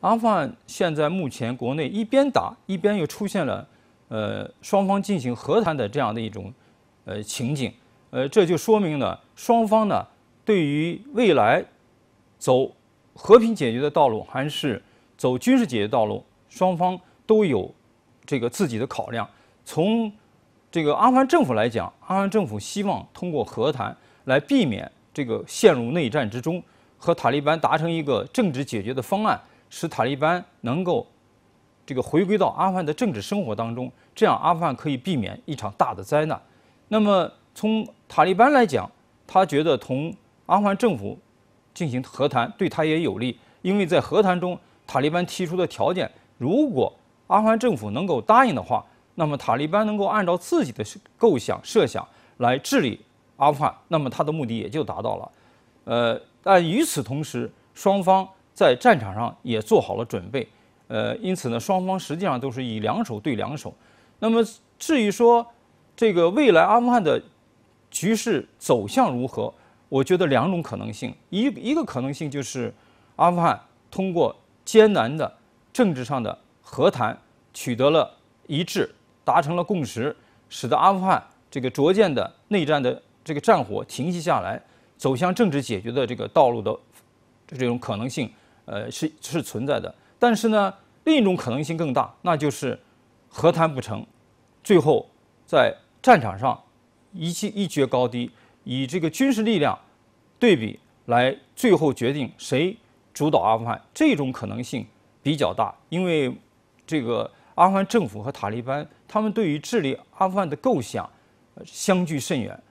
阿富汗现在目前国内一边打一边又出现了，呃，双方进行和谈的这样的一种，呃情景，呃，这就说明呢，双方呢对于未来走和平解决的道路还是走军事解决道路，双方都有这个自己的考量。从这个阿富汗政府来讲，阿富汗政府希望通过和谈来避免这个陷入内战之中，和塔利班达成一个政治解决的方案。使塔利班能够，这个回归到阿富汗的政治生活当中，这样阿富汗可以避免一场大的灾难。那么从塔利班来讲，他觉得同阿富汗政府进行和谈对他也有利，因为在和谈中，塔利班提出的条件，如果阿富汗政府能够答应的话，那么塔利班能够按照自己的构想设想来治理阿富汗，那么他的目的也就达到了。呃，但与此同时，双方。在战场上也做好了准备，呃，因此呢，双方实际上都是以两手对两手。那么，至于说这个未来阿富汗的局势走向如何，我觉得两种可能性：一一个可能性就是，阿富汗通过艰难的政治上的和谈，取得了一致，达成了共识，使得阿富汗这个逐渐的内战的这个战火停息下来，走向政治解决的这个道路的这种可能性。呃，是是存在的，但是呢，另一种可能性更大，那就是，和谈不成，最后在战场上一决一决高低，以这个军事力量对比来最后决定谁主导阿富汗。这种可能性比较大，因为这个阿富汗政府和塔利班他们对于治理阿富汗的构想相距甚远，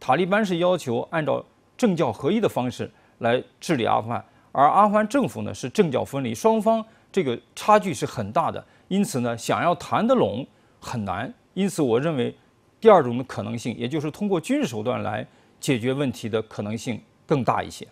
塔利班是要求按照政教合一的方式来治理阿富汗。而阿富汗政府呢是政教分离，双方这个差距是很大的，因此呢想要谈得拢很难。因此，我认为第二种的可能性，也就是通过军事手段来解决问题的可能性更大一些。